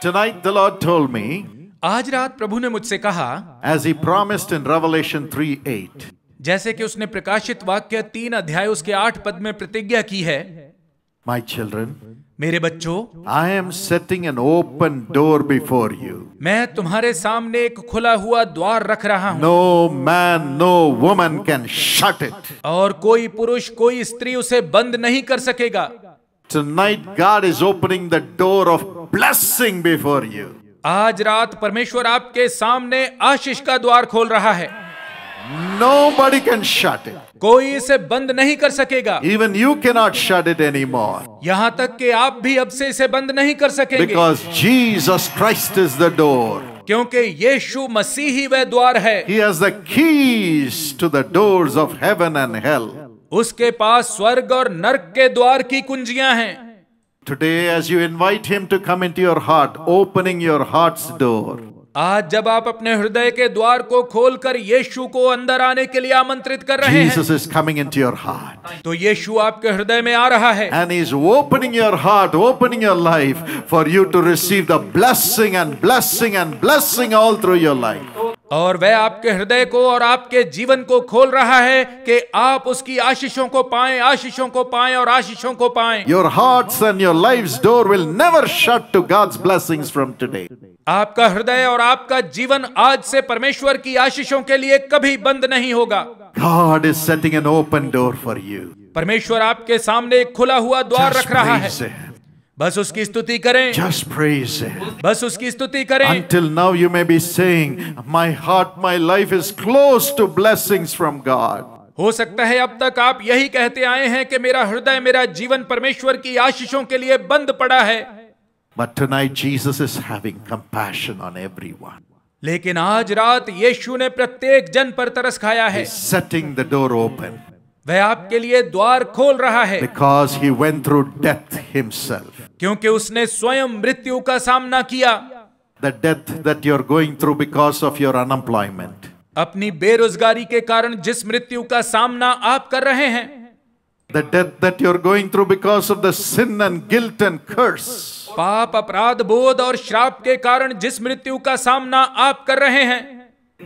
Tonight the Lord told me. आज रात प्रभु ने मुझसे कहा. As he promised in Revelation 3:8. जैसे कि उसने प्रकाशित वाक्य तीन अध्याय उसके आठ पद में प्रतिज्ञा की है. My children. मेरे बच्चों. I am setting an open door before you. मैं तुम्हारे सामने एक खुला हुआ द्वार रख रहा हूँ. No man, no woman can shut it. और कोई पुरुष, कोई स्त्री उसे बंद नहीं कर सकेगा. Tonight, God is opening the door of blessing before you. आज रात परमेश्वर आपके सामने आशीष का द्वार खोल रहा है Nobody can shut it. कोई इसे बंद नहीं कर सकेगा Even you cannot shut it anymore. यहाँ तक कि आप भी अब से इसे बंद नहीं कर सकेंगे Because Jesus Christ is the door. क्योंकि यीशु मसीह ही वह द्वार है He has the keys to the doors of heaven and hell. उसके पास स्वर्ग और नर्क के द्वार की कुंजियां हैं today as you invite him to come into your heart opening your heart's door आज जब आप अपने हृदय के द्वार को खोलकर यीशु को अंदर आने के लिए आमंत्रित कर रहे हैं, is coming into your heart. तो यीशु आपके हृदय में आ रहा है and is opening your heart opening your life for you to receive the blessing and blessing and blessing all through your life और वह आपके हृदय को और आपके जीवन को खोल रहा है कि आप उसकी आशीषों को पाएं आशीषों को पाएं और आशीषों को पाएं your heart and your life door will never shut to God's blessing from today आपका हृदय और आपका जीवन आज से परमेश्वर की आशीषों के लिए कभी बंद नहीं होगा God is setting an open door for you परमेश्वर आपके सामने एक खुला हुआ द्वार Just रख रहा है बस उसकी स्तुति करें जस्ट प्रेज बस उसकी स्तुति करें until now you may be saying my heart my life is close to blessings from God हो सकता है अब तक आप यही कहते आए हैं कि मेरा हृदय मेरा जीवन परमेश्वर की आशीषों के लिए बंद पड़ा है but tonight Jesus is having लेकिन आज रात यीशु ने प्रत्येक जन पर तरस खाया है सेटिंग द डोर ओपन वह आपके लिए द्वार खोल रहा है because he went through death himself क्योंकि उसने स्वयं मृत्यु का सामना किया the death that you are going through because of your unemployment अपनी बेरोजगारी के कारण जिस मृत्यु का सामना आप कर रहे हैं death that you are going through because of the sin and guilt and curse. पाप अपराध बोध और श्राप के कारण जिस मृत्यु का सामना आप कर रहे हैं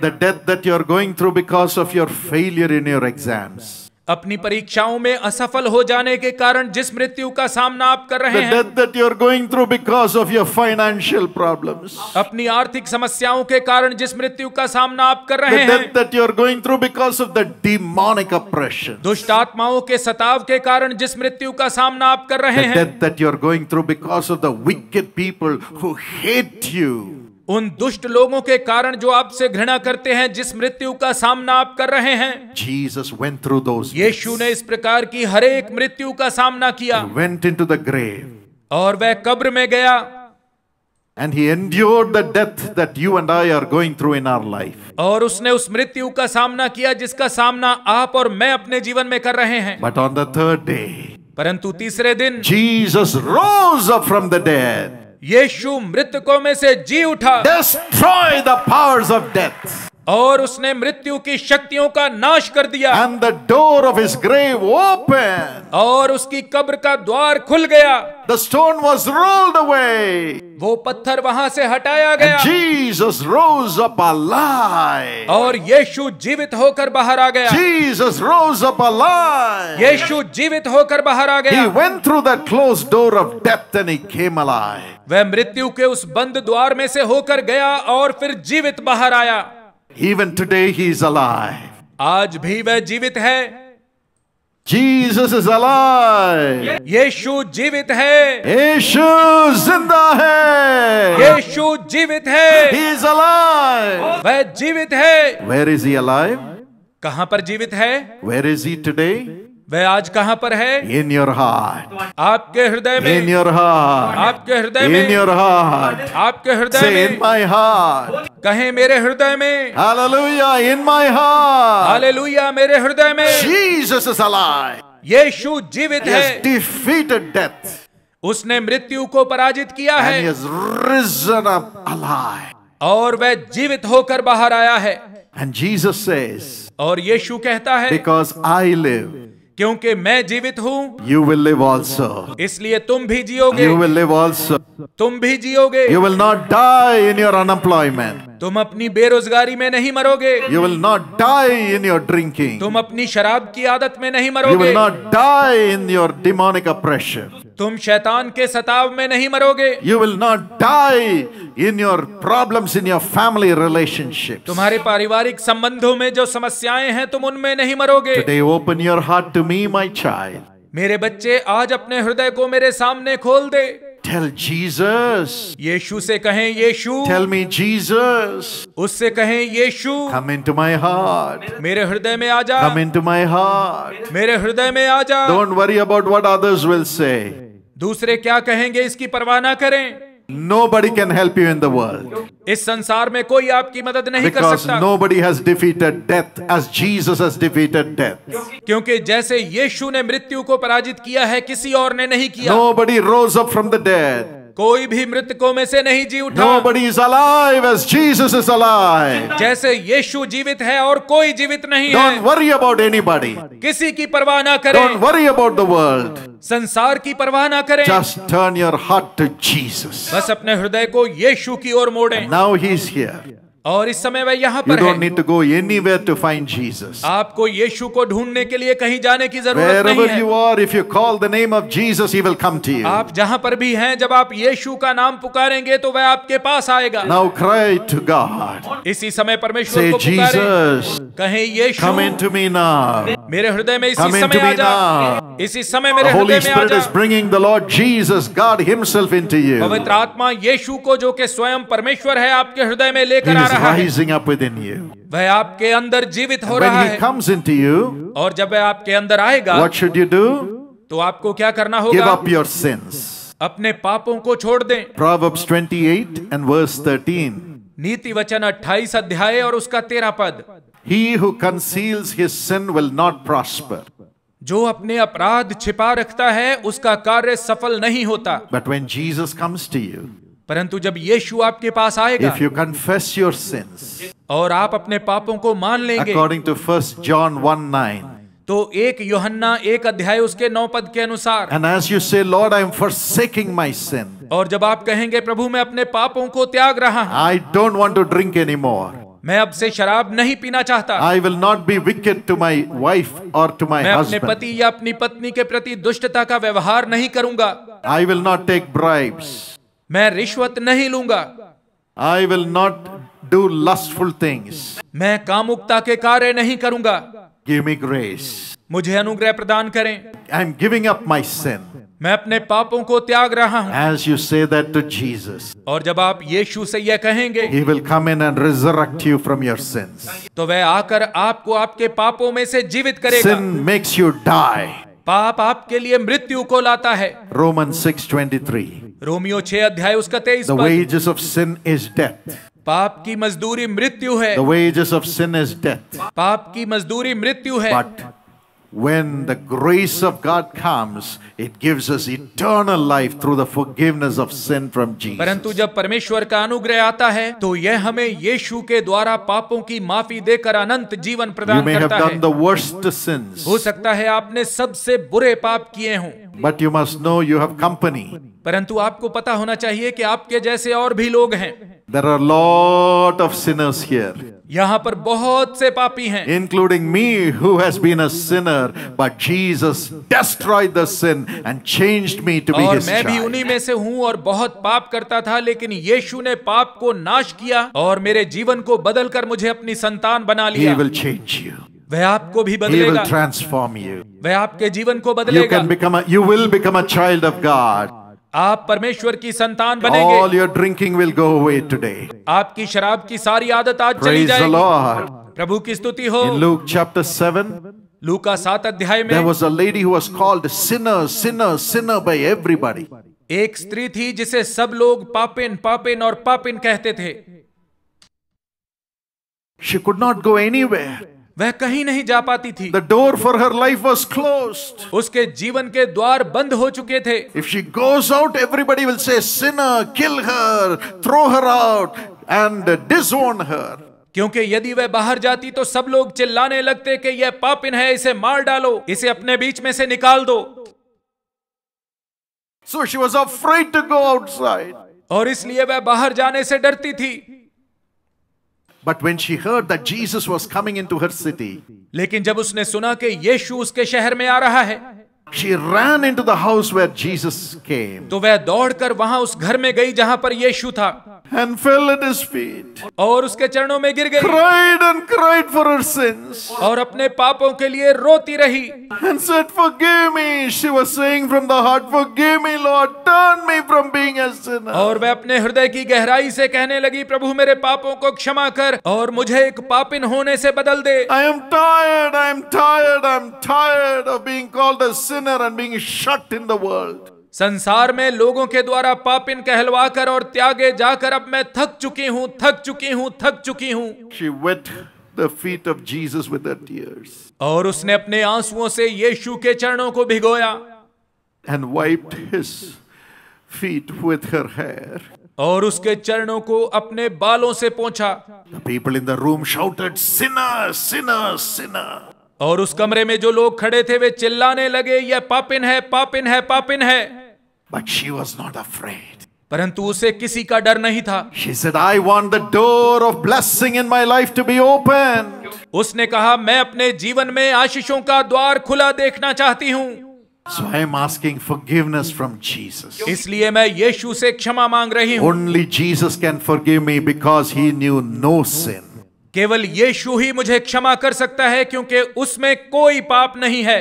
death that you are going through because of your failure in your exams अपनी परीक्षाओं में असफल हो जाने के कारण जिस मृत्यु का सामना आप कर रहे हैं death you are going through because of your financial problem अपनी आर्थिक समस्याओं के कारण जिस मृत्यु का सामना आप कर रहे हैं death you are going through because of the demonic operation दुष्ट आत्माओं के सताव के कारण जिस मृत्यु का सामना आप कर रहे हैं death you are going through because of the wicked people who hate you उन दुष्ट लोगों के कारण जो आपसे घृणा करते हैं जिस मृत्यु का सामना आप कर रहे हैं Jesus went through those यीशु ने इस प्रकार की हर एक मृत्यु का सामना किया He went into the grave. और वह कब्र में गया And he endured the death that you and I are going through in our life. और उसने उस मृत्यु का सामना किया जिसका सामना आप और मैं अपने जीवन में कर रहे हैं But on the third day, परंतु तीसरे दिन Jesus rose up from the dead. यीशु मृतकों में से जी उठा destroy the powers of death और उसने मृत्यु की शक्तियों का नाश कर दिया and the door of his grave open और उसकी कब्र का द्वार खुल गया the stone was rolled away वो पत्थर वहां से हटाया गया जीसस रोज अप अलाइव और यीशु जीवित होकर बाहर आ गया जीसस रोज अप अलाइव यीशु जीवित होकर बाहर आ गया he went through that close door of death and he came alive वह मृत्यु के उस बंद द्वार में से होकर गया और फिर जीवित बाहर आया Even today he is alive. आज भी वह जीवित है Jesus is alive. यीशु जीवित है यीशु जिंदा है यीशु जीवित है He is alive. वह जीवित है Where is he alive? कहां पर जीवित है Where is he today? वह आज कहाँ पर है इन योर हार्ट आपके हृदय में इन योर हार्ट आपके हृदय में इन योर हार्ट आपके हृदय में इन माय हार्ट कहे मेरे हृदय में hallelujah in my heart hallelujah मेरे हृदय में जीसस इज अलाइव यीशु जीवित है डिफीटेड डेथ उसने मृत्यु को पराजित किया है risen up alive. और वह जीवित होकर बाहर आया है एंड जीसस सेज और यीशु कहता है बिकॉज आई लिव क्योंकि मैं जीवित हूँ यू विल लिव ऑल्सो इसलिए तुम भी जियोगे यू विल लिव ऑल्सो तुम भी जियोगे you will not die in your unemployment तुम अपनी बेरोजगारी में नहीं मरोगे you will not die in your drinking तुम अपनी शराब की आदत में नहीं मरोगे you will not die in your demonic pressure तुम शैतान के सताव में नहीं मरोगे you will not die in your problem in your family relationship तुम्हारे पारिवारिक संबंधों में जो समस्याएं हैं तुम उनमें नहीं मरोगे today open your heart to me my child मेरे बच्चे आज अपने हृदय को मेरे सामने खोल दे टेल जीसस यीशु से कहें यीशु टेल मी जीसस उससे कहें यीशु कम इनटू माय हार्ट मेरे हृदय में आ जा कम इनटू माय हार्ट मेरे हृदय में आ जा don't worry about what others will say दूसरे क्या कहेंगे इसकी परवाह ना करें nobody can help you in the world इस संसार में कोई आपकी मदद नहीं Because कर सकता nobody has defeated death as Jesus has defeated death क्योंकि जैसे यीशु ने मृत्यु को पराजित किया है किसी और ने नहीं किया nobody rose up from the death कोई भी मृतकों में से नहीं जी उठा Nobody is alive as Jesus is alive. जैसे यीशु जीवित है और कोई जीवित नहीं Don't है worry about anybody. किसी की परवाह ना करें Don't worry about the world. संसार की परवाह ना करें Just turn your heart to Jesus. बस अपने हृदय को यीशु की ओर मोड़ें. Now he is here. और इस समय वह यहाँ पर है। to go आपको यीशु को ढूंढने के लिए कहीं जाने की जरूरत नहीं है। आप जहाँ पर भी हैं, जब आप यीशु का नाम पुकारेंगे तो वह आपके पास आएगा Now cry to God. इसी समय परमेश्वर को Jesus, कहें यीशु, come into me now. मेरे हृदय में इसी समय आ जा। इसी समय मेरे हृदय में आ जा। bringing the Lord Jesus, God Himself into you. पवित्र आत्मा यीशु को जो के स्वयं परमेश्वर है आपके हृदय में लेकर आ रहा है up within you. वह आपके अंदर जीवित हो रहा है comes into you, और जब वह आपके अंदर आएगा what should you do? तो आपको क्या करना होगा Give up your sins. अपने पापों को छोड़ दें Proverbs 28 and verse 13. नीति वचन 28 अध्याय और उसका तेरह पद He who conceals his sin will not prosper. जो अपने अपराध छिपा रखता है उसका कार्य सफल नहीं होता but when Jesus comes to you परंतु जब यीशु आपके पास आएगा if you confess your sins और आप अपने पापों को मान लेंगे according to first John one nine तो एक योहन्ना एक अध्याय उसके नौ पद के अनुसार and as you say Lord I am seeking my sin और जब आप कहेंगे प्रभु मैं अपने पापों को त्याग रहा हूं I don't want to drink any more मैं अब से शराब नहीं पीना चाहता I will not be wicked to my wife और टू माई मैं अपने पति या अपनी पत्नी के प्रति दुष्टता का व्यवहार नहीं करूंगा I will not take bribes मैं रिश्वत नहीं लूंगा I will not do lustful things मैं कामुकता के कार्य नहीं करूंगा गिव मी ग्रेस मुझे अनुग्रह प्रदान करें I am giving up my sin मैं अपने पापों को त्याग रहा हूं as you say that to Jesus और जब आप यीशु से यह कहेंगे he will come in and resurrect you from your sins तो वह आकर आपको आपके पापों में से जीवित करेगा सिन मेक्स यू डाई पाप आपके लिए मृत्यु को लाता है रोमन सिक्स ट्वेंटी थ्री रोमियो छे अध्याय उसका तेईस wages of sin is death पाप की मजदूरी मृत्यु है wages of sin is death पाप की मजदूरी मृत्यु है but when the grace of God comes, it gives us eternal life through the forgiveness of sin from Jesus. परंतु जब परमेश्वर का अनुग्रह आता है तो यह हमें यीशु के द्वारा पापों की माफी देकर अनंत जीवन प्रदान करता है। the worst sins. हो सकता है आपने सबसे बुरे पाप किए हों। But you must know you have company. परंतु आपको पता होना चाहिए कि आपके जैसे और भी लोग हैं। There are lot of sinners here. यहाँ पर बहुत से पापी हैं। Including me who has been a sinner sinner, but Jesus destroyed the sin and changed me to be his child. मैं भी उन्हीं में से हूँ और बहुत पाप करता था लेकिन यीशु ने पाप को नाश किया और मेरे जीवन को बदलकर मुझे अपनी संतान बना लिया He will change you. वह आपको भी बदलेगा He will transform you. वह आपके जीवन को बदलेगा You can become a, you will become a child of God. आप परमेश्वर की संतान बनेंगे All your drinking will go away today. आपकी शराब की सारी आदत आज चली जाएगी the Lord. प्रभु की स्तुति हो In Luke chapter 7 लूका सात अध्याय में was a lady who was called sinner, sinner, sinner by everybody. एक स्त्री थी जिसे सब लोग पापिन पापिन और पापिन कहते थे She could not go anywhere. वह कहीं नहीं जा पाती थी the door for her life was close उसके जीवन के द्वार बंद हो चुके थे if she goes out everybody will say sinner kill her throw her out and disown her क्योंकि यदि वह बाहर जाती तो सब लोग चिल्लाने लगते कि यह पापिन है इसे मार डालो इसे अपने बीच में से निकाल दो So she was afraid to go outside. और इसलिए वह बाहर जाने से डरती थी But when she heard that Jesus was coming into her city, लेकिन जब उसने सुना कि यीशु उसके शहर में आ रहा है she ran into the house where Jesus came. तो वह दौड़कर वहां उस घर में गई जहां पर यीशु था and fell at his feet. aur uske charno mein gir gayi Cried and cried for her sins. aur apne पापों ke liye roti rahi And said, "Forgive me." She was saying from the heart, "Forgive me, Lord. Turn me from being a sinner." aur वह apne hriday ki gehrai se kehne lagi prabhu mere पापों ko kshama kar aur mujhe ek पापिन hone se badal de I am tired. I am tired. I am tired of being called a sinner and being shut in the world. संसार में लोगों के द्वारा पापिन कहलवाकर और त्यागे जाकर अब मैं थक चुकी हूँ थक चुकी हूँ थक चुकी हूँ The feet of Jesus with her tears. और उसने अपने आंसुओं से यीशु के चरणों को भिगोया And wiped his feet with her hair. और उसके चरणों को अपने बालों से पोंछा people in the room shouted, sinner, sinner, sinner. और उस कमरे में जो लोग खड़े थे वे चिल्लाने लगे यह पापिन है पापिन है पापिन है but she was not afraid परंतु उसे किसी का डर नहीं था She said, I want the door of blessing in my life to be open. उसने कहा मैं अपने जीवन में आशीषों का द्वार खुला देखना चाहती हूँ So I am asking forgiveness from Jesus. इसलिए मैं यीशु से क्षमा मांग रही हूँ Only Jesus can forgive me because he knew no sin. केवल यीशु ही मुझे क्षमा कर सकता है क्योंकि उसमें कोई पाप नहीं है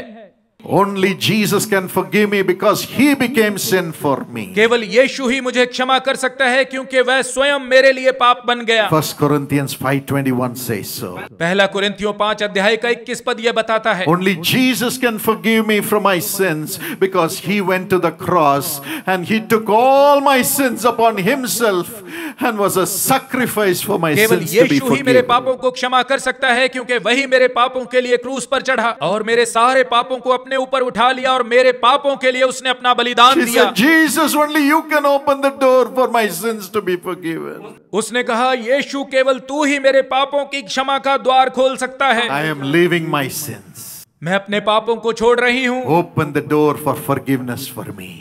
Only Jesus can forgive me because he became sin for me. केवल यीशु ही मुझे क्षमा कर सकता है क्योंकि वह स्वयं मेरे लिए पाप बन गया. First Corinthians 5:21 says so. पहला कुरिन्थियों 5 अध्याय का 21 पद ये बताता है. Only Jesus can forgive me from my sins because he went to the cross and he took all my sins upon himself and was a sacrifice for my sins to be forgiven. केवल यीशु ही मेरे पापों को क्षमा कर सकता है क्योंकि वही मेरे पापों के लिए क्रूस पर चढ़ा और मेरे सारे पापों को अपने अपने ऊपर उठा लिया और मेरे पापों के लिए उसने अपना बलिदान दिया Jesus only you can open the door for my sins to be forgiven उसने कहा यीशु केवल तू ही मेरे पापों की क्षमा का द्वार खोल सकता है I am leaving my sins मैं अपने पापों को छोड़ रही हूँ open the door for forgiveness for me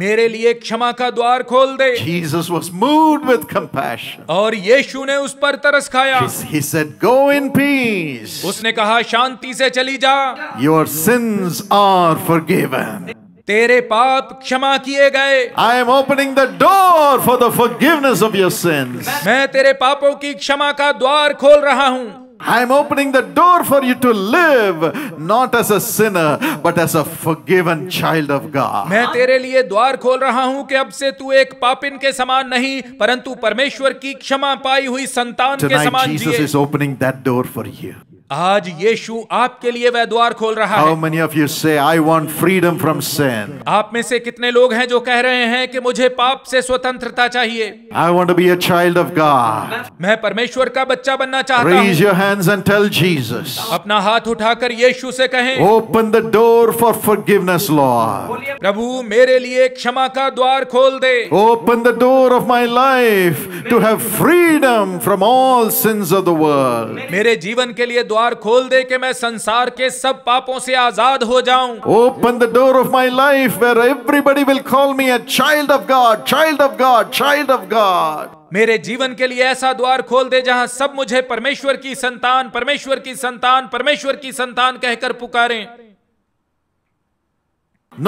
मेरे लिए क्षमा का द्वार खोल दे Jesus was moved with compassion. और यीशु ने उस पर तरस खाया He said, Go in peace. उसने कहा शांति से चली जा Your sins are forgiven. तेरे पाप क्षमा किए गए I am opening the door for the forgiveness of your sins मैं तेरे पापों की क्षमा का द्वार खोल रहा हूँ I am opening the door for you to live not as a sinner but as a forgiven child of God. मैं तेरे लिए द्वार खोल रहा हूं कि अब से तू एक पापिन के समान नहीं परंतु परमेश्वर की क्षमा पाई हुई संतान Tonight, के समान जिए. Jesus is opening that door for you. आज यीशु आपके लिए वह द्वार खोल रहा How है many of you say, I want freedom from sin? आप में से कितने लोग हैं जो कह रहे हैं कि मुझे पाप से स्वतंत्रता चाहिए I want to be a child of God. मैं परमेश्वर का बच्चा बनना चाहता हूँ Raise your hands and tell Jesus. अपना हाथ उठाकर यीशु से कहें Open the door for forgiveness, Lord. प्रभु मेरे लिए क्षमा का द्वार खोल दे Open the door of my life to have freedom from all sins of the world. मेरे जीवन के लिए द्वार द्वार खोल दे कि मैं संसार के सब पापों से आजाद हो जाऊं open the door of my life where everybody will call me a child of God child of God child of God मेरे जीवन के लिए ऐसा द्वार खोल दे जहां सब मुझे परमेश्वर की संतान परमेश्वर की संतान परमेश्वर की संतान कहकर पुकारे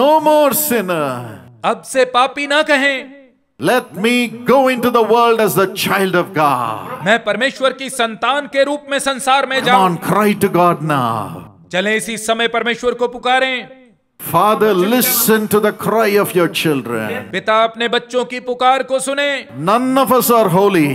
नो मोर सिनर अब से पापी ना कहें Let me go into the world as the child of God. मैं परमेश्वर की संतान के रूप में संसार में जाऊं. Come on, cry to God now. चले इसी समय परमेश्वर को पुकारें. Father, listen to the cry of your children. पिता अपने बच्चों की पुकार को सुने. None of us are holy.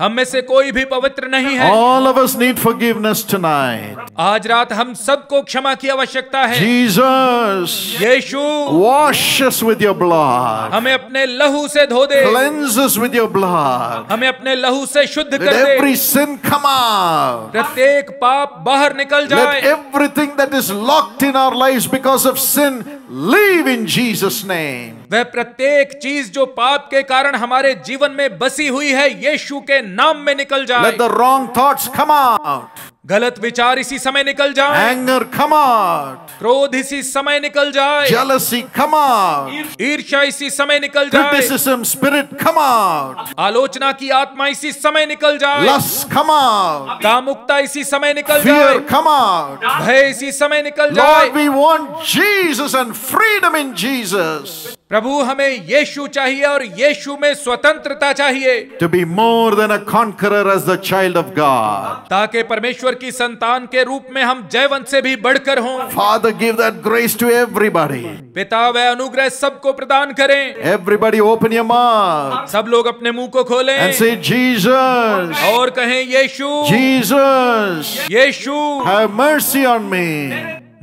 हम में से कोई भी पवित्र नहीं है All of us need forgiveness tonight. आज रात हम सबको क्षमा की आवश्यकता है Jesus, Yeshu wash us with your blood. हमें अपने लहू से धो दे Cleanse us with your blood. हमें अपने लहू से शुद्ध कर दे every sin come out. प्रत्येक पाप बाहर निकल जाए Let everything that is locked in our lives because of sin leave in Jesus name. वह प्रत्येक चीज जो पाप के कारण हमारे जीवन में बसी हुई है यीशु के नाम में निकल जाए the wrong thoughts come out गलत विचार इसी समय निकल जाए एंगर कम आउट क्रोध इसी समय निकल जाए जलसी कम आउट ईर्ष्या इसी समय निकल जाए स्पिरिट कम आउट आलोचना की आत्मा इसी समय निकल जाए लस कम आउट कामुकता इसी समय निकल जाए कम आउट भय इसी समय निकल जाए we want Jesus and freedom in Jesus प्रभु हमें यीशु चाहिए और यीशु में स्वतंत्रता चाहिए to be more than a conqueror as the child of God ताकि परमेश्वर की संतान के रूप में हम जयवंत से भी बढ़कर हों Father give that grace to everybody पिता वह अनुग्रह सबको प्रदान करें एवरीबॉडी ओपन योर माउथ सब लोग अपने मुंह को खोलें एंड से जीसस और कहें यीशु जीसस यीशु हैव मर्सी ऑन मी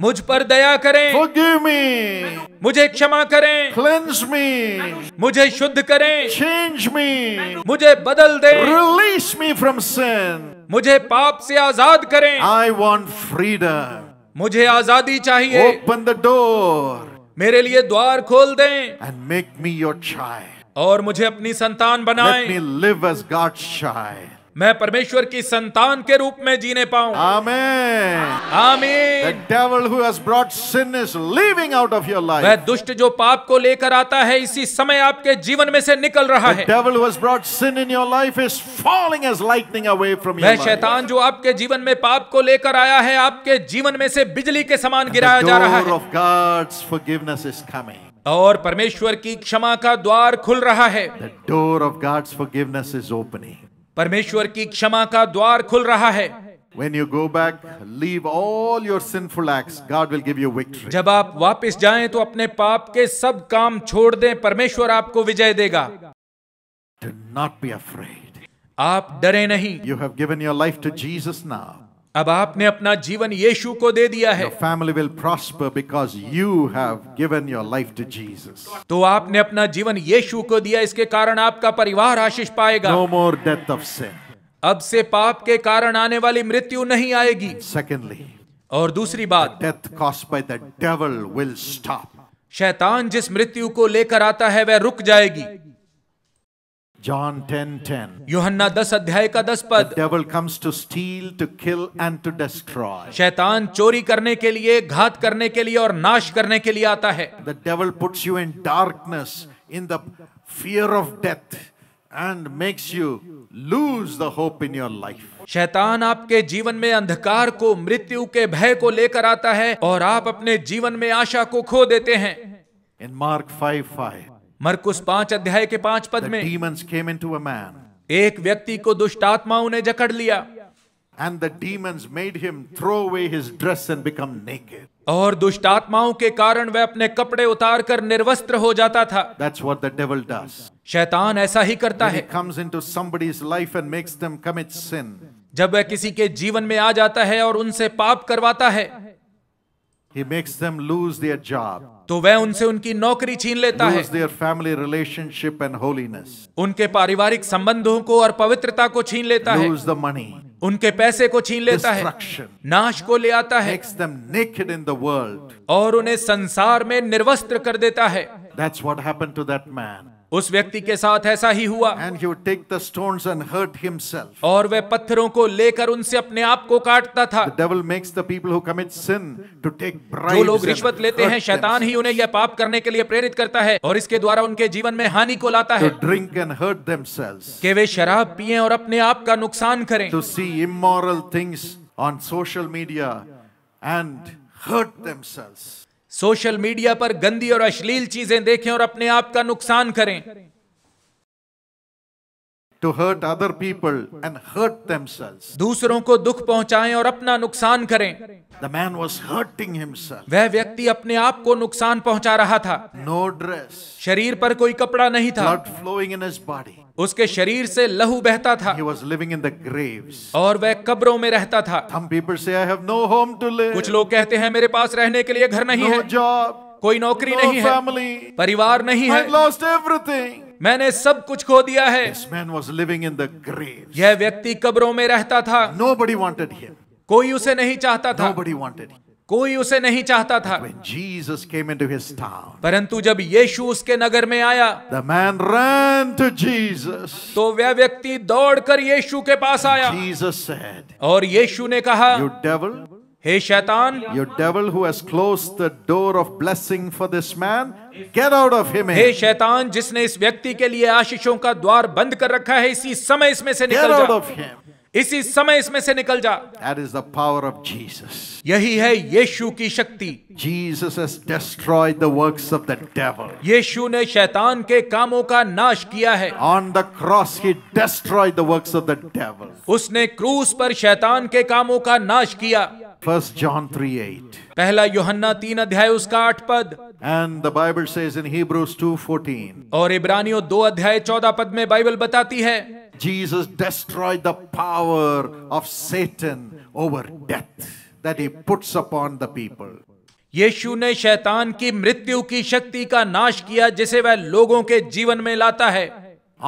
मुझ पर दया करें Forgive me. मुझे क्षमा करें Cleanse me. मुझे शुद्ध करें Change me. मुझे बदल दें Release me from sin. मुझे पाप से आजाद करें I want freedom. मुझे आजादी चाहिए Open the door. मेरे लिए द्वार खोल दें And make me your child. और मुझे अपनी संतान बनाएं Let me live as God's child. मैं परमेश्वर की संतान के रूप में जीने पाऊं आमीन आमीन the devil who has brought sin is leaving out of your life वह दुष्ट जो पाप को लेकर आता है इसी समय आपके जीवन में से निकल रहा है the devil who has brought sin in your life is falling as lightning away from your वह शैतान जो आपके जीवन में पाप को लेकर आया है आपके जीवन में से बिजली के समान गिराया जा रहा है of God's forgiveness is coming और परमेश्वर की क्षमा का द्वार खुल रहा है the door of God's forgiveness is opening परमेश्वर की क्षमा का द्वार खुल रहा है When you go back, leave all your sinful acts. God will give you victory. जब आप वापस जाएं तो अपने पाप के सब काम छोड़ दें परमेश्वर आपको विजय देगा Do not be afraid. आप डरे नहीं You have given your life to Jesus now. अब आपने अपना जीवन यीशु को दे दिया है family will prosper because you have given your life to Jesus तो आपने अपना जीवन यीशु को दिया इसके कारण आपका परिवार आशीष पाएगा no more death of sin अब से पाप के कारण आने वाली मृत्यु नहीं आएगी सेकेंडली और दूसरी बात death caused by the devil will stop शैतान जिस मृत्यु को लेकर आता है वह रुक जाएगी John 10:10. यूहन्ना 10 अध्याय का 10 पद. The devil comes to steal, to kill and to destroy. शैतान चोरी करने के लिए, घात करने के लिए और नाश करने के लिए आता है. The devil puts you in darkness, in the fear of death and makes you lose the hope in your life. शैतान आपके जीवन में अंधकार को मृत्यु के भय को लेकर आता है और आप अपने जीवन में आशा को खो देते हैं. In Mark 5:5. मरकुस पांच अध्याय के पांच पद में demons came into a man. एक व्यक्ति को दुष्ट आत्माओं ने जकड़ लिया And the demons made him throw away his dress and become naked. और दुष्ट आत्माओं के कारण वह अपने कपड़े उतार कर निर्वस्त्र हो जाता था That's what the devil does. शैतान ऐसा ही करता When है he comes into somebody's life and makes them commit sin. जब वह किसी के जीवन में आ जाता है और उनसे पाप करवाता है He makes them lose their job. तो वह उनसे उनकी नौकरी छीन लेता है their family relationship and holiness. उनके पारिवारिक संबंधों को और पवित्रता को छीन लेता lose है the money. उनके पैसे को छीन लेता है नाश को ले आता है makes them naked in the world. और उन्हें संसार में निर्वस्त्र कर देता है That's what happened to that man. उस व्यक्ति के साथ ऐसा ही हुआ और वह पत्थरों को लेकर उनसे अपने आप को काटता था जो लोग रिश्वत लेते हैं शैतान ही उन्हें यह पाप करने के लिए प्रेरित करता है और इसके द्वारा उनके जीवन में हानि को लाता है ड्रिंक एंड हर्ट दम कि वे शराब पिए और अपने आप का नुकसान करें to see immoral things on social media and hurt selves social media पर गंदी और अश्लील चीजें देखें और अपने आप का नुकसान करें to hurt other people and hurt themselves. दूसरों को दुख पहुंचाएं और अपना नुकसान करें The man was hurting himself. वह व्यक्ति अपने आप को नुकसान पहुंचा रहा था No dress. शरीर पर कोई कपड़ा नहीं था Blood flowing in his body. उसके शरीर से लहू बहता था He was living in the graves. और वह कब्रों में रहता था Some people say, I have no home to live. कुछ लोग कहते हैं मेरे पास रहने के लिए घर नहीं no है job. कोई नौकरी no नहीं family. है परिवार नहीं I है lost everything. मैंने सब कुछ खो दिया है यह व्यक्ति कब्रों में रहता था नो बडी वॉन्टेड कोई उसे नहीं चाहता था बड़ी वॉन्टेड कोई उसे नहीं चाहता था परंतु जब यीशु उसके नगर में आया the man ran to Jesus. तो वह व्यक्ति दौड़कर यीशु के पास आया Jesus said, और यीशु ने कहा you devil, हे शैतान your devil who has close the door of blessing for this man get out of him हे eh? शैतान जिसने इस व्यक्ति के लिए आशीषों का द्वार बंद कर रखा है इसी समय इसमें से निकल जा ऑफ हिम इसी समय इसमें से निकल जा that is the power of Jesus यही है यीशु की शक्ति Jesus has destroyed the works of the devil यीशु ने शैतान के कामों का नाश किया है on the cross he destroyed the works of the devil उसने क्रूस पर शैतान के कामों का नाश किया First John 3 8. पहला योहन्ना तीन अध्याय उसका आठ पद and the Bible says in Hebrews 2:14 और इब्रानियों दो अध्याय चौदह पद में बाइबल बताती है Jesus destroyed the power of Satan over death that he puts upon the people. यीशु ने शैतान की मृत्यु की शक्ति का नाश किया जिसे वह लोगों के जीवन में लाता है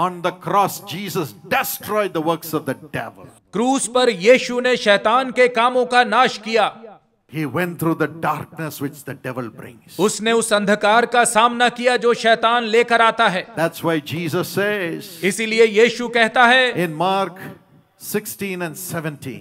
on the cross Jesus destroy the works of the devil क्रूस पर यीशु ने शैतान के कामों का नाश किया He went through the darkness which the devil brings. उसने उस अंधकार का सामना किया जो शैतान लेकर आता है That's why Jesus says, इसीलिए यीशु कहता है In Mark 16 and 17,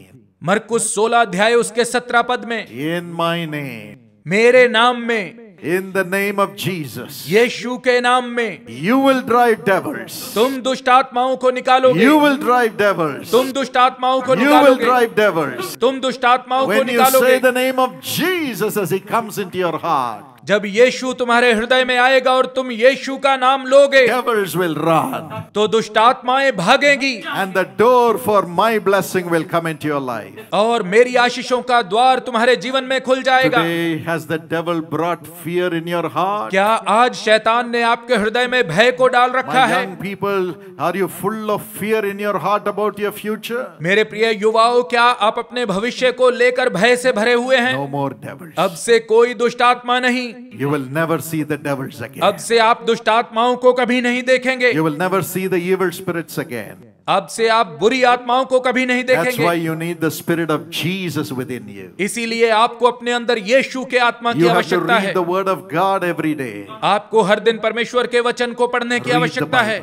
मरकुस 16 अध्याय उसके 17 पद में In my name, मेरे नाम में In the name of Jesus. यीशु के नाम में. You will drive devils. तुम दुष्ट आत्माओं को You will drive devils. तुम दुष्ट आत्माओं को You will drive devils. तुम दुष्ट आत्माओं को When you say the name of Jesus as he comes into your heart. जब यीशु तुम्हारे हृदय में आएगा और तुम यीशु का नाम लोगे will run. तो दुष्ट आत्माएं भागेंगी and the door for my blessing will come in your life और मेरी आशीषों का द्वार तुम्हारे जीवन में खुल जाएगा has the brought fear in your heart क्या आज शैतान ने आपके हृदय में भय को डाल रखा है people are you full of fear in your heart about your future मेरे प्रिय युवाओं क्या आप अपने भविष्य को लेकर भय से भरे हुए हैं no मोर डेविल अब से कोई दुष्ट आत्मा नहीं You will never see the devils again. अब से आप दुष्ट आत्माओं को कभी नहीं देखेंगे You will never see the evil spirits again. अब से आप बुरी आत्माओं को कभी नहीं देखेंगे That's why you need the spirit of Jesus within you. इसीलिए आपको अपने अंदर यीशु के आत्मा की आवश्यकता है You have to read the word of God every day. आपको हर दिन परमेश्वर के वचन को पढ़ने की आवश्यकता है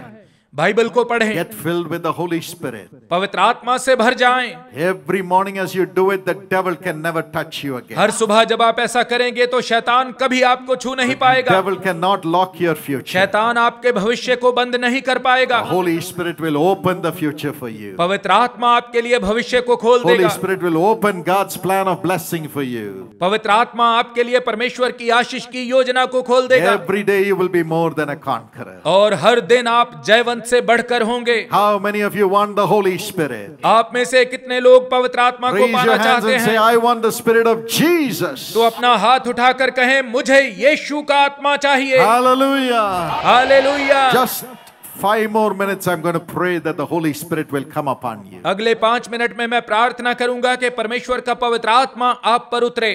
बाइबल को पढ़ें get filled with the holy spirit पवित्र आत्मा से भर जाएं every morning as you do it the devil can never touch you again हर सुबह जब आप ऐसा करेंगे तो शैतान कभी आपको छू नहीं पाएगा devil cannot lock your future शैतान आपके भविष्य को बंद नहीं कर पाएगा the holy spirit will open the future for you पवित्र आत्मा आपके लिए भविष्य को खोल holy देगा holy spirit will open god's plan of blessing for you पवित्र आत्मा आपके लिए परमेश्वर की आशीष की योजना को खोल देगा every day you will be more than a conqueror और हर दिन आप जयवंत से बढ़कर होंगे how many of you want the Holy Spirit आप में से कितने लोग पवित्र आत्मा को पाना चाहते हैं I want the Spirit of Jesus तो अपना हाथ उठाकर कहें मुझे यीशु का आत्मा चाहिए hallelujah hallelujah just Five more minutes, I'm going to pray that the Holy Spirit will come upon you. अगले पांच मिनट में मैं प्रार्थना करूंगा कि परमेश्वर का पवित्र आत्मा आप पर उतरे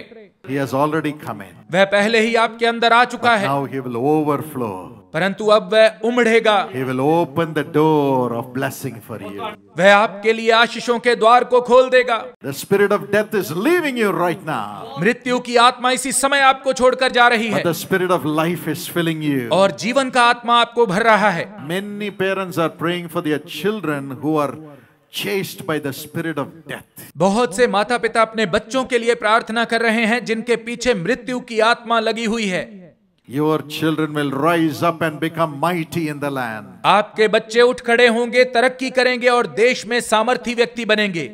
He has already come in. वह पहले ही आपके अंदर आ चुका But है now he will overflow. परंतु अब वह उमड़ेगा He will open the door of blessing for you. वह आपके लिए आशीषों के द्वार को खोल देगा The spirit of death is leaving you right now. मृत्यु की आत्मा इसी समय आपको छोड़कर जा रही है But the spirit of life is filling you. और जीवन का आत्मा आपको भर रहा है Many parents are praying for their children who are chased by the spirit of death. बहुत से माता पिता अपने बच्चों के लिए प्रार्थना कर रहे हैं जिनके पीछे मृत्यु की आत्मा लगी हुई है Your children will rise up and become mighty in the land. आपके बच्चे उठ खड़े होंगे तरक्की करेंगे और देश में सामर्थी व्यक्ति बनेंगे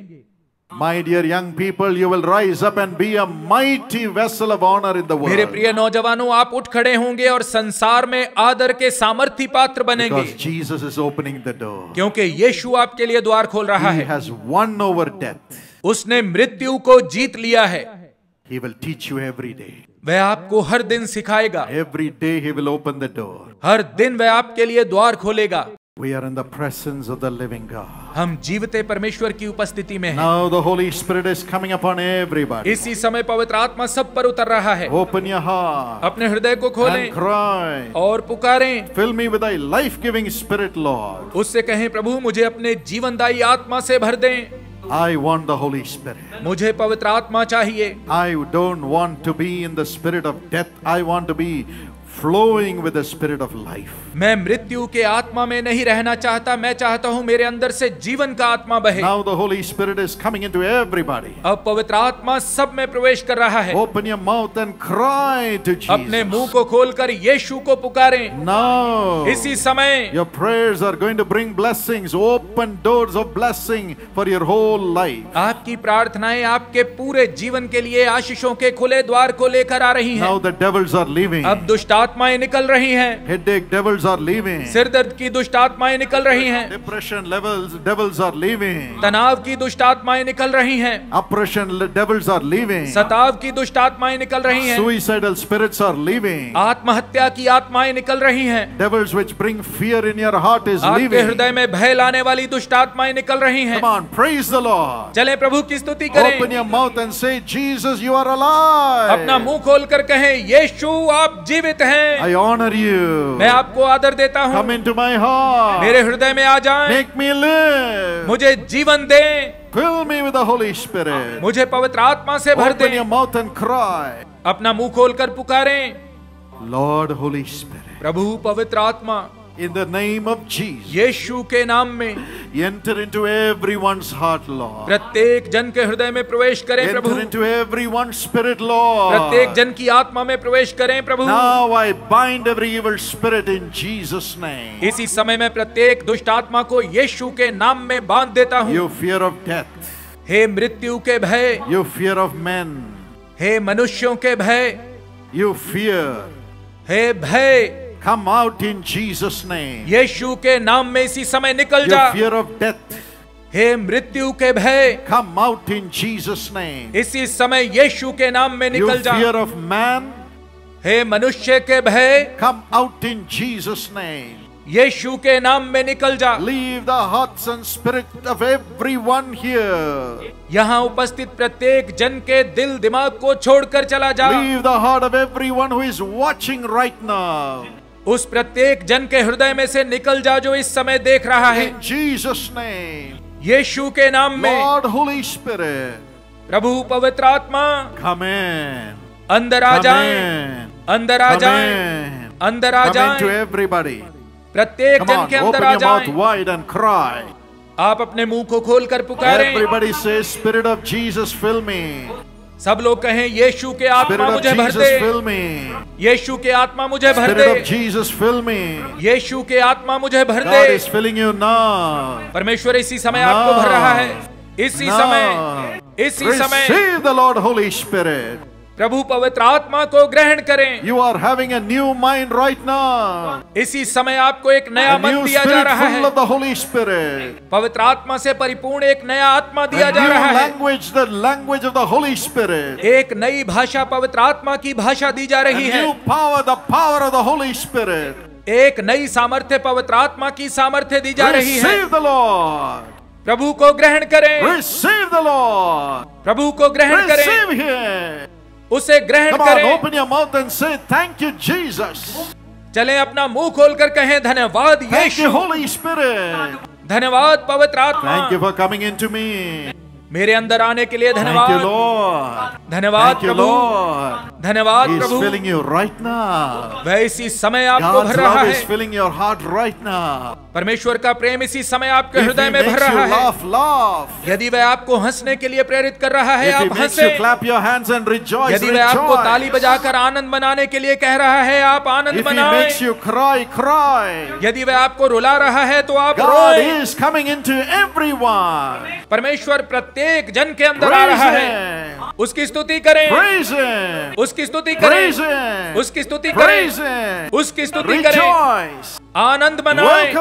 My dear young people, you will rise up and be a mighty vessel of honor in the world. मेरे प्रिय नौजवानों आप उठ खड़े होंगे और संसार में आदर के सामर्थ्य पात्र बनेंगे Because Jesus is opening the door. क्योंकि यीशु आपके लिए द्वार खोल रहा He है has won over death. उसने मृत्यु को जीत लिया है He will teach you every day. वह आपको हर दिन सिखाएगा every day he will open the door हर दिन वह आपके लिए द्वार खोलेगा We are in the presence of the living God. हम जीवते परमेश्वर की उपस्थिति में हैं। Now the Holy Spirit is coming upon everybody. इसी समय पवित्र आत्मा सब पर उतर रहा है Open your heart. अपने हृदय को खोलें and cry. और पुकारें Fill me with thy life-giving spirit, Lord. उससे कहें प्रभु मुझे अपने जीवनदायी आत्मा से भर दें I want the Holy Spirit. मुझे पवित्र आत्मा चाहिए I don't want to be in the spirit of death. I want to be flowing with the spirit of life. मैं मृत्यु के आत्मा में नहीं रहना चाहता मैं चाहता हूँ मेरे अंदर से जीवन का आत्मा बहे Now the Holy Spirit is coming into everybody. अब पवित्र आत्मा सब में प्रवेश कर रहा है Open your mouth and cry to Jesus. अपने मुंह को खोलकर यीशु को पुकारें Now इसी समय Your prayers are going to bring blessings, open doors of blessing for your whole life. आपकी प्रार्थनाएं आपके पूरे जीवन के लिए आशीषों के खुले द्वार को लेकर आ रही हैं Now the devils are leaving. अब दुष्ट आत्माएं निकल रही हैं हेडेक डेविल्स आर लीविंग सिर दर्द की दुष्ट आत्माएं निकल रही हैं depression levels devils are leaving तनाव की दुष्ट आत्माएं निकल रही हैं अप्रेशन डेविल्स आर लीविंग सताव की दुष्ट आत्माएं निकल रही हैं सुइसाइडल स्पिरिट्स आर लीविंग आत्महत्या की आत्माएं निकल रही हैं devils which bring fear in your heart is leaving आपके हृदय में भय लाने वाली दुष्ट आत्माएं निकल रही हैं कम प्रेज द लॉर्ड चले प्रभु की स्तुति करें open your mouth and say Jesus you are alive अपना मुंह खोलकर कहें यीशु आप जीवित हैं हैं आई ऑनर यू मैं आपको आदर देता हूँ कम इनटू माय हार्ट मेरे हृदय में आ जाएं मेक मी लिव मुझे जीवन दें Fill me with the Holy Spirit. मुझे पवित्र आत्मा से भर दे your mouth and cry. अपना मुंह खोलकर पुकारें लॉर्ड होली स्पिरिट प्रभु पवित्र आत्मा In the name of Jesus. यीशु के नाम में Enter into everyone's heart, Lord. प्रत्येक जन के हृदय में प्रवेश करें प्रभु Enter into everyone's spirit, Lord. प्रत्येक जन की आत्मा में प्रवेश करें प्रभु Now I bind every evil spirit in Jesus name. इसी समय में प्रत्येक दुष्ट आत्मा को यीशु के नाम में बांध देता हूँ You fear of death. हे मृत्यु के भय You fear of men. हे मनुष्यों के भय You fear. हे भय come out in Jesus name यीशु के नाम में इसी समय निकल जा fear of death हे मृत्यु के भय come out in Jesus name इसी समय यीशु के नाम में निकल जा fear of man हे मनुष्य के भय come out in Jesus name यीशु के नाम में निकल जा leave the hearts and spirit of everyone here यहां उपस्थित प्रत्येक जन के दिल दिमाग को छोड़कर चला जा leave the heart of everyone who is watching right now उस प्रत्येक जन के हृदय में से निकल जा जो इस समय देख रहा है जीसस ने यीशु के नाम में लॉर्ड होली स्पिरिट प्रभु पवित्र आत्मा हमें अंदर आ जाए अंदर आ जाए अंदर आ जाए टू एवरीबॉडी प्रत्येक जन के अंदर आ जाए वाइड एंड क्राई आप अपने मुंह को खोलकर पुकारें everybody say Spirit of Jesus fill me सब लोग कहें यीशु के आत्मा मुझे भर दे यीशु के आत्मा मुझे भर दे जीसस फिल मी यीशु के आत्मा मुझे भर दे फिलिंग यू परमेश्वर इसी समय आपको भर रहा है इसी समय इसी समय द लॉर्ड होली स्पिरिट प्रभु पवित्र आत्मा को ग्रहण करें you are having a new mind right now इसी समय आपको एक नया मन दिया जा रहा है द होली स्पिरिट पवित्र आत्मा से परिपूर्ण एक नया आत्मा दिया जा रहा है language the language of the Holy Spirit एक नई भाषा पवित्र आत्मा की भाषा दी जा रही है power the power of the Holy Spirit एक नई सामर्थ्य पवित्र आत्मा की सामर्थ्य दी जा रही है प्रभु को ग्रहण करें रिसीव द लॉर्ड प्रभु को ग्रहण करें उसे ग्रहण करें open your mouth and say thank you Jesus चलें अपना मुंह खोलकर कहें धन्यवाद यीशु होली स्पिरिट धन्यवाद पवित्र आत्मा thank you for coming into me मेरे अंदर आने के लिए धन्यवाद धन्यवाद प्रभु धन्यवाद प्रभु फीलिंग यू राइट नाउ वह इसी समय आपको भर रहा है filling your heart right now परमेश्वर का प्रेम इसी समय आपके हृदय में भर रहा है laugh, laugh. यदि वह आपको हंसने के लिए प्रेरित कर रहा है If आप हंसे यदि वह आपको ताली बजाकर आनंद मनाने के लिए कह रहा है आप आनंद मनाएं यदि वह आपको रुला रहा है तो आप रोए परमेश्वर प्रत्येक जन के अंदर आ रहा है उसकी स्तुति करें उसकी स्तुति करें उसकी स्तुति करें उसकी स्तुति करें आनंद मनाए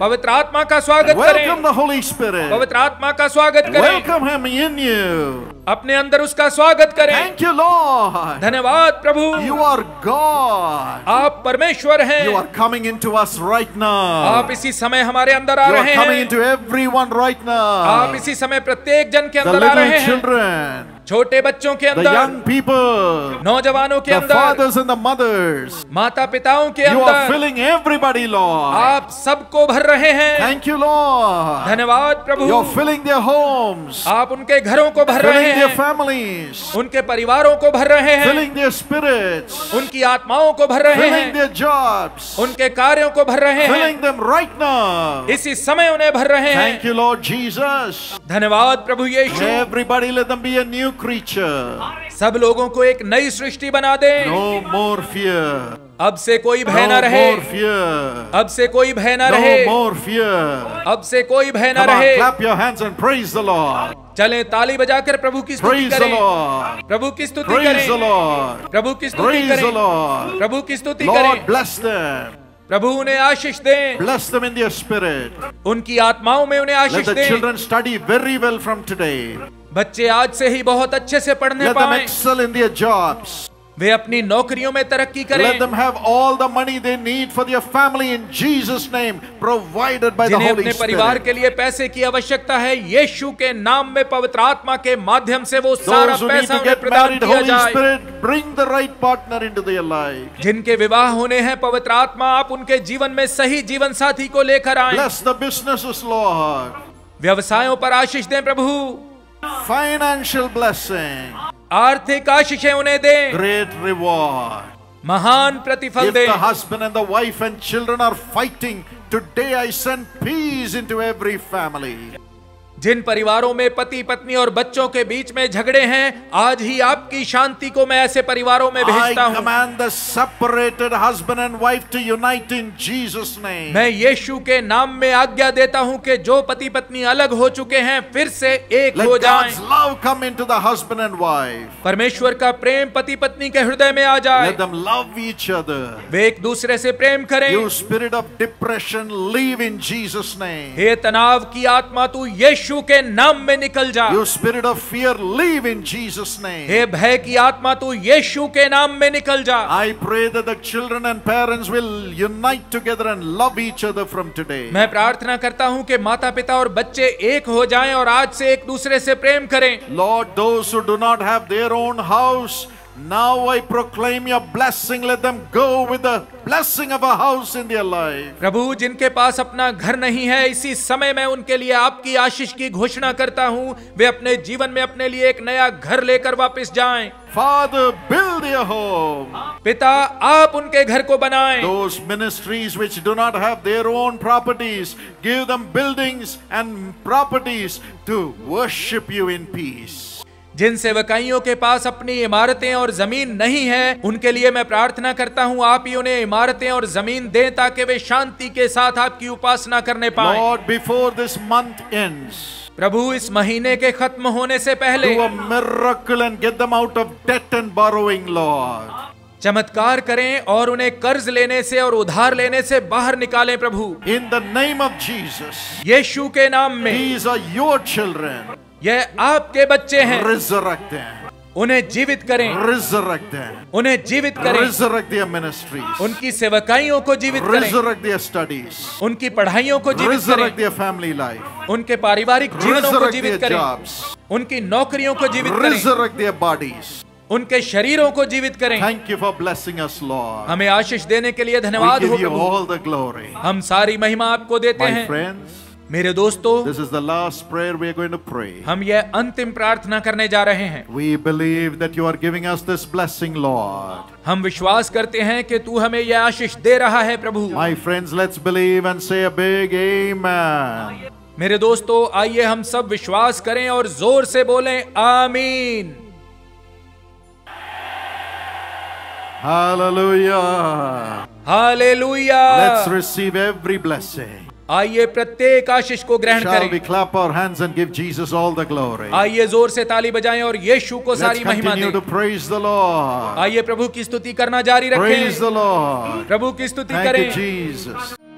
पवित्र आत्मा का स्वागत करें। पवित्र आत्मा का स्वागत करें। अपने अंदर उसका स्वागत करें थैंक यू लॉर्ड धन्यवाद प्रभु यू आर गॉड आप परमेश्वर हैं you are coming into us right now आप इसी समय हमारे अंदर आ रहे हैं coming into everyone right now आप इसी समय प्रत्येक जन के अंदर आ रहे हैं चिल्ड्रन छोटे बच्चों के अंदर यंग पीपल नौजवानों के अंदर मदर्स माता पिताओं के अंदर फिलिंग एवरीबॉडी लॉर्ड आप सबको भर रहे हैं थैंक यू लॉ धन्यवाद प्रभु you are filling their homes आप उनके घरों को भर रहे हैं फैमिली उनके परिवारों को भर रहे हैं फिलिंग देयर स्पिरिट्स उनकी आत्माओं को भर रहे हैं फिलिंग देयर जॉब्स उनके कार्यों को भर रहे हैं फिलिंग देम राइट नाउ इसी समय उन्हें भर रहे हैं थैंक यू लॉर्ड जीसस धन्यवाद प्रभु यीशु everybody let them be a new creature. सब लोगों को एक नई सृष्टि बना दे नो मोर फियर अब से कोई भय न रहे अब से कोई भय न रहे मोर फियर अब से कोई भय न रहे चले ताली बजाकर प्रभु की स्तुति करें प्रभु की स्तुति करें प्रभु की स्तुति करें प्रभु की स्तुति करें ब्लेस प्रभु उन्हें आशीष दें ब्लेस इन द उनकी आत्माओं में उन्हें आशीष दें children study very well from today बच्चे आज से ही बहुत अच्छे से पढ़ने पाएं। वे अपनी नौकरियों में तरक्की करें। अपने परिवार के लिए पैसे की आवश्यकता है, यीशु के नाम में पवित्र आत्मा के माध्यम से वो सारा पैसा उन्हें प्रदान किया जाए। Holy Spirit, bring the right partner into their जिनके विवाह होने हैं, पवित्र आत्मा आप उनके जीवन में सही जीवन साथी को लेकर आए बिजनेस व्यवसायों पर आशीष दें प्रभु financial blessing. आर्थिक आशीषें उन्हें Great reward. महान प्रतिफल दें. If the husband and the wife and children are fighting, today I send peace into every family. जिन परिवारों में पति पत्नी और बच्चों के बीच में झगड़े हैं आज ही आपकी शांति को मैं ऐसे परिवारों में भेजता हूँ मैं यीशु के नाम में आज्ञा देता हूँ कि जो पति पत्नी अलग हो चुके हैं फिर से एक Let हो जाएं। love एंड वाइफ परमेश्वर का प्रेम पति पत्नी के हृदय में आ जाए वे एक दूसरे से प्रेम करें spirit of depression leave in in Jesus हे तनाव की आत्मा तू यीशु यीशु के नाम में निकल जा you spirit of fear leave in Jesus name हे भय की आत्मा तू यीशु के नाम में निकल जा I pray that the children and parents will unite together and love each other from today मैं प्रार्थना करता हूं कि माता-पिता और बच्चे एक हो जाएं और आज से एक दूसरे से प्रेम करें Lord those who do not have their own house Now I proclaim your blessing. Let them go with the blessing of a house in their life. प्रभु जिनके पास अपना घर नहीं है इसी समय मैं उनके लिए आपकी आशीष की घोषणा करता हूँ वे अपने जीवन में अपने लिए एक नया घर लेकर वापस जाएं। Father, build your home. पिता आप उनके घर को बनाएं। Those ministries which do not have their own properties, give them buildings and properties to worship you in peace. जिन सेवकाइयों के पास अपनी इमारतें और जमीन नहीं है उनके लिए मैं प्रार्थना करता हूँ आप ही उन्हें इमारतें और जमीन दे ताकि वे शांति के साथ आपकी उपासना करने पाए बिफोर दिस मंथ एंड्स प्रभु इस महीने के खत्म होने से पहले चमत्कार करें और उन्हें कर्ज लेने से और उधार लेने से बाहर निकालें प्रभु in the name of Jesus यीशु के नाम में योर चिल्ड्रन यह आपके बच्चे हैं उन्हें जीवित करें उन्हें जीवित करें मिनिस्ट्री उनकी सेवकाइयों को जीवित करें स्टडीज उनकी पढ़ाइयों को जीवित करें फैमिली लाइफ उनके पारिवारिक जीवन को जीवित करें उनकी नौकरियों को जीवित करें बॉडीज उनके शरीरों को जीवित करें thank you for blessing us Lord हमें आशीष देने के लिए धन्यवाद हो ऑल द ग्लोरी हम सारी महिमा आपको देते हैं friends, मेरे दोस्तों हम यह अंतिम प्रार्थना करने जा रहे हैं we believe that you are giving us this blessing Lord हम विश्वास करते हैं कि तू हमें यह आशीष दे रहा है प्रभु my friends let's believe and say a big आमेन मेरे दोस्तों आइए हम सब विश्वास करें और जोर से बोलें आमीन हालेलुया हालेलुया लेट्स रिसीव एवरी ब्लेसिंग आइए प्रत्येक आशीष को ग्रहण करें आइए जोर से ताली बजाएं और यीशु को सारी महिमा दें आइए प्रभु की स्तुति करना जारी रखें प्रभु की स्तुति करें